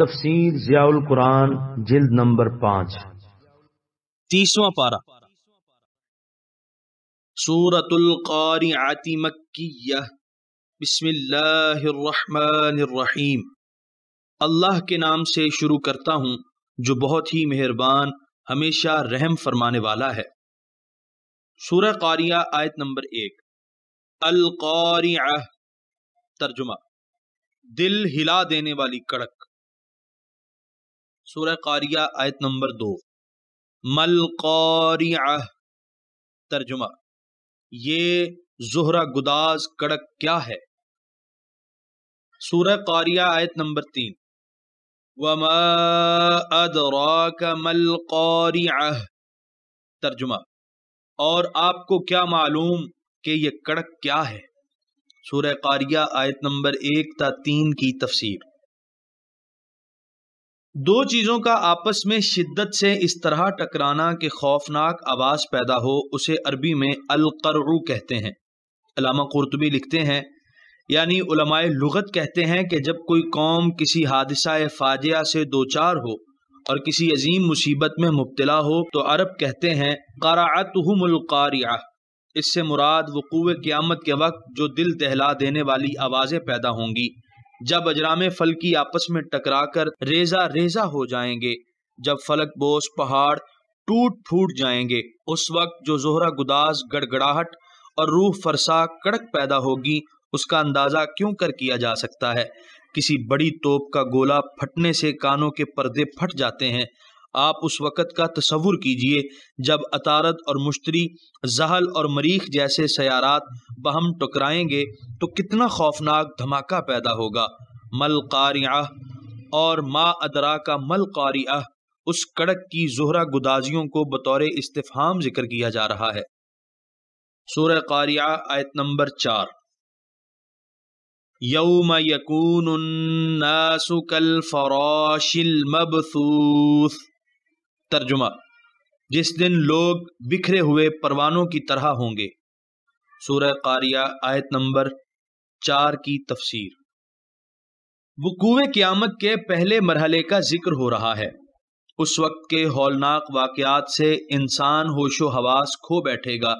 तफसीर जियाउल कुरान जिल्द नंबर पांच तीसवां पारा सूरतुल आती मक्कीह बिस्मिल्लाहिर्रहमानिर्रहीम अल्लाह के नाम से शुरू करता हूँ जो बहुत ही मेहरबान हमेशा रहम फरमाने वाला है सूरह कारिया आयत नंबर एक अल तर्जुमा दिल हिला देने वाली कड़क सूरह कारिया आयत नंबर दो मल कौरिया तर्जुमा ये जुहरा गुदाज कड़क क्या है सूरह कारिया आयत नंबर तीन वमा अदरा मल कौरिया तर्जुमा और आपको क्या मालूम कि ये कड़क क्या है सूरह कारिया आयत नंबर एक ता तीन की तफसीर दो चीज़ों का आपस में शिद्दत से इस तरह टकराना कि खौफनाक आवाज़ पैदा हो उसे अरबी में अलकर कहते हैं अलामा कुरतबी लिखते हैं यानी उलमाए लुगत कहते हैं कि जब कोई कौम किसी हादसा फाजिया से दो चार हो और किसी अजीम मुसीबत में मुबतला हो तो अरब कहते हैं करातमलकारिया इससे मुराद वक़ू क़्यामत के वक्त जो दिल दहला देने वाली आवाज़ें पैदा होंगी जब अजराम फलकी आपस में टकराकर रेजा रेजा हो जाएंगे जब फलक बोस पहाड़ टूट फूट जाएंगे उस वक्त जो जोहरा गुदास गड़गड़ाहट और रूह फरसा कड़क पैदा होगी उसका अंदाजा क्यों कर किया जा सकता है किसी बड़ी तोप का गोला फटने से कानों के पर्दे फट जाते हैं आप उस वक़्त का तस्वुर कीजिए जब अतारत और मुश्तरी जहल और मरीख जैसे सयारात बहम टकराएंगे तो कितना खौफनाक धमाका पैदा होगा मल क़ारिया और मा अदरा का मल क़ारिया उस कड़क की जहरा गुदाजियों को बतौर इस्तेफाम जिक्र किया जा रहा है सूर क़ारिया आयत नंबर चार यौम यकून फरोशिल मबसूस तर्जुमा जिस दिन लोग बिखरे हुए परवानों की तरह होंगे सूरह कारिया आयत नंबर चार की तफसीर वकूव क़्यामत के पहले मरहले का जिक्र हो रहा है उस वक्त के हौलनाक वाक़ात से इंसान होशो हवास खो बैठेगा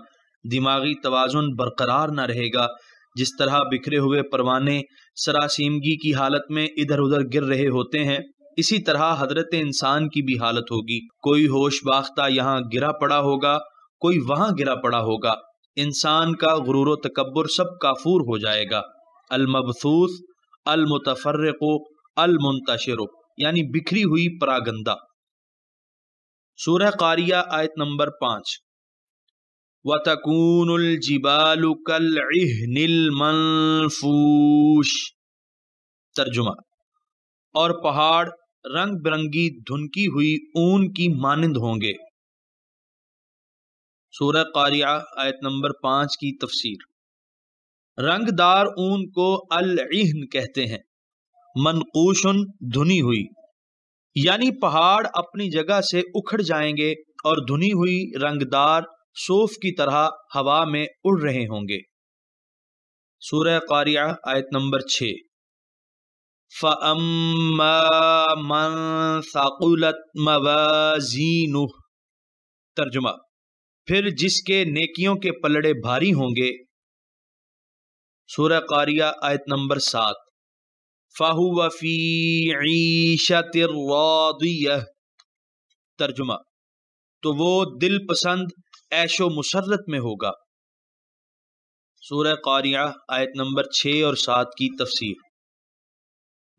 दिमागी तोज़ुन बरकरार न रहेगा जिस तरह बिखरे हुए परवाने सरासीमगी की हालत में इधर उधर गिर रहे होते हैं इसी तरह हजरत इंसान की भी हालत होगी कोई होश बाख्ता यहाँ गिरा पड़ा होगा कोई वहां गिरा पड़ा होगा इंसान का गुरूर तकबर सब काफूर हो जाएगा अलमबसूस अलमतफर्रको अलमुंतशर यानी बिखरी हुई परागंदा सूर कारिया आयत नंबर पांच वतकून जिबाल कल मनफूश तर्जुमा और पहाड़ रंग बिरंगी धुनकी हुई ऊन की मानंद होंगे सूरह कारिया आयत नंबर पांच की तफसीर रंगदार ऊन को अलहन कहते हैं मनकूशन धुनी हुई यानी पहाड़ अपनी जगह से उखड़ जाएंगे और धुनी हुई रंगदार सोफ की तरह हवा में उड़ रहे होंगे सूरह कारिया आयत नंबर छः फ़म्मा मन साकुलत मवाजीनु तर्जुमा फिर जिसके नेकियों के पलड़े भारी होंगे सूर्य कारिया आयत नंबर सात फ़ाहु वफ़ी तर्जुमा तो वो दिल पसंद ऐशो मुसरत में होगा सूर्य कारिया आयत नंबर छः और सात की तफसीर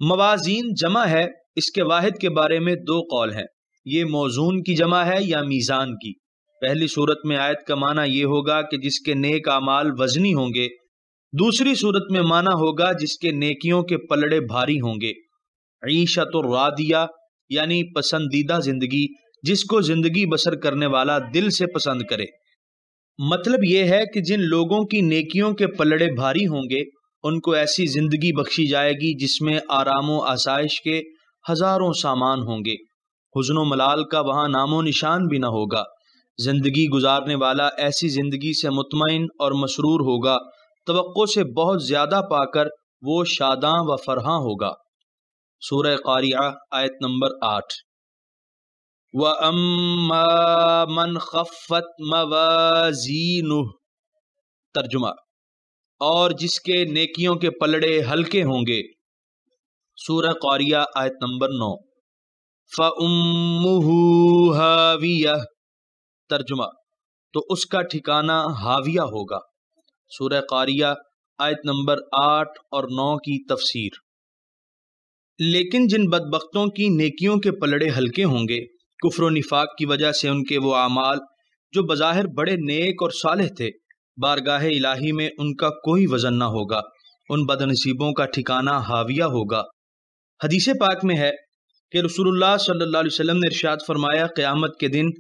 मवाजीन जमा है इसके वाहिद के बारे में दो कौल हैं ये मौजून की जमा है या मीज़ान की पहली सूरत में आयत का माना यह होगा कि जिसके नेक अमाल वजनी होंगे दूसरी सूरत में माना होगा जिसके नेकियों के पलड़े भारी होंगे ईशा तो रादिया यानी पसंदीदा जिंदगी जिसको जिंदगी बसर करने वाला दिल से पसंद करे मतलब यह है कि जिन लोगों की नेकियों के पलड़े भारी होंगे उनको ऐसी ज़िंदगी बख्शी जाएगी जिसमें आराम व आसाइश के हज़ारों सामान होंगे व मलाल का वहाँ नामो निशान भी ना होगा ज़िंदगी गुजारने वाला ऐसी ज़िंदगी से मुतमिन और मसरूर होगा तो से बहुत ज़्यादा पाकर वो शादा व फरहा होगा सूर क़ारिया आयत नंबर आठ व अम्मा मन खफ़त मवाजीनु तर्जुमा और जिसके नेकियों के पलड़े हल्के होंगे सूरह कौरिया आयत नंबर नौ फ़म्मुहाविया तर्जुमा तो उसका ठिकाना हाविया होगा सूर्य कारिया आयत नंबर आठ और नौ की तफसीर लेकिन जिन बदबकतों की नेकियों के पलड़े हल्के होंगे कुफर निफाक की वजह से उनके वो अमाल जो बज़ाहिर बड़े नेक और साले थे बारगाह इलाही में उनका कोई वजन ना होगा उन बदनसीबों का ठिकाना हाविया होगा हदीस पाक में है कि रसूलुल्लाह सल्लल्लाहु अलैहि वसल्लम ने इरशाद फरमाया क़यामत के दिन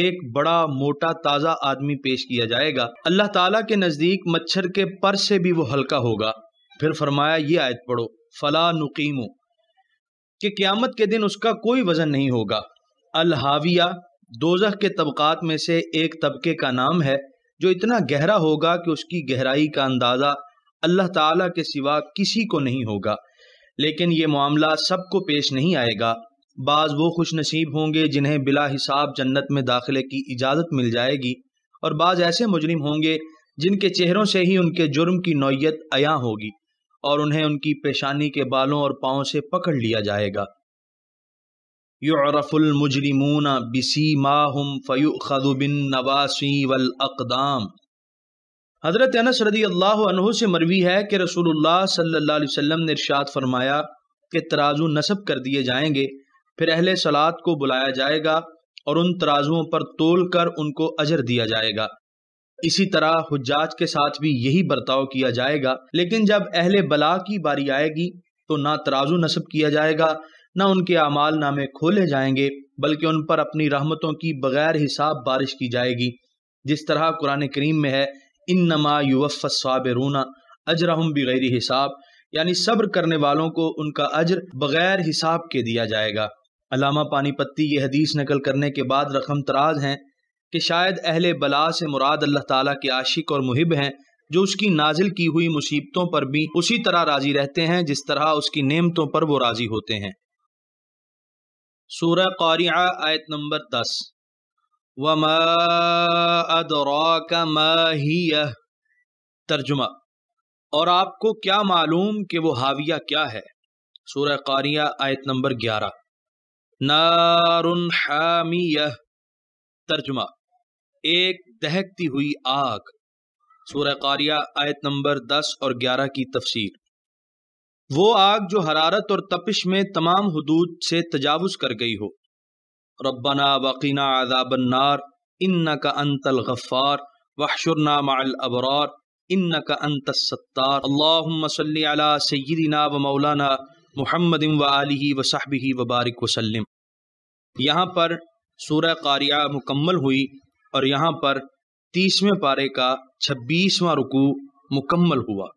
एक बड़ा मोटा ताज़ा आदमी पेश किया जाएगा अल्लाह ताला के नज़दीक मच्छर के पर से भी वो हल्का होगा फिर फरमाया ये आयत पढ़ो फला नुकीमो कि क़्यामत के दिन उसका कोई वज़न नहीं होगा हाविया दोजह के तबक़ात में से एक तबके का नाम है जो इतना गहरा होगा कि उसकी गहराई का अंदाज़ा अल्लाह ताला के सिवा किसी को नहीं होगा लेकिन ये मामला सबको पेश नहीं आएगा बाज़ वो खुश नसीब होंगे जिन्हें बिला हिसाब जन्नत में दाखिले की इजाज़त मिल जाएगी और बाज़ ऐसे मुजरिम होंगे जिनके चेहरों से ही उनके जुर्म की नौीयत अया होगी और उन्हें उनकी पेशानी के बालों और पाँव से पकड़ लिया जाएगा यफ़ुलमजरमून बसी माहम फ़युखद बिन नवासी वल अकदाम हज़रत अनस रदी अल्लाह अनहु से मरवी है कि रसूलुल्लाह सल्लल्लाहु अलैहि वसल्लम ने इरशाद फरमाया कि तराजू नसब कर दिए जाएंगे फिर अहले सलात को बुलाया जाएगा और उन तराजुओं पर तोल कर उनको अजर दिया जाएगा इसी तरह हुज्जाज के साथ भी यही बर्ताव किया जाएगा लेकिन जब अहले बला की बारी आएगी तो ना तराजू नसब किया जाएगा न उनके अमाल नामे खोले जाएंगे बल्कि उन पर अपनी रहमतों की बगैर हिसाब बारिश की जाएगी जिस तरह कुरान करीम में है इन नमा रूना अजरहम बगैर हिसाब यानी सब्र करने वालों को उनका अजर बगैर हिसाब के दिया जाएगा अलामा पानीपत्ती ये हदीस नकल करने के बाद रकम तराज हैं कि शायद अहल बला से मुराद अल्लाह ताला के आशिक और मुहिब हैं जो उसकी नाजिल की हुई मुसीबतों पर भी उसी तरह राजी रहते हैं जिस तरह उसकी नेमतों पर वो राजी होते हैं सूर कौरिया आयत नंबर दस वमा माहिया तर्जुमा और आपको क्या मालूम कि वो हाविया क्या है सूर क़ारिया आयत नंबर ग्यारह नारुन हामिया तर्जुमा एक दहकती हुई आग सूर क़ारिया आयत नंबर दस और ग्यारह की तफसीर वो आग जो हरारत और तपिश में तमाम हदूद से तजावज़ कर गई हो रबना वकीना आज़ाबन्नार इन्ना का अंतल गफ़ार वहशुरना माल अबरार इन्ना का अंत सत्तार अल्लाम सैदिना व मौलाना मुहमदम व आलि व साहबी वबारक वसलम यहाँ पर सूर्य कारिया मुकम्मल हुई और यहाँ पर तीसवें पारे का छब्बीसवा रुकू मुकम्मल हुआ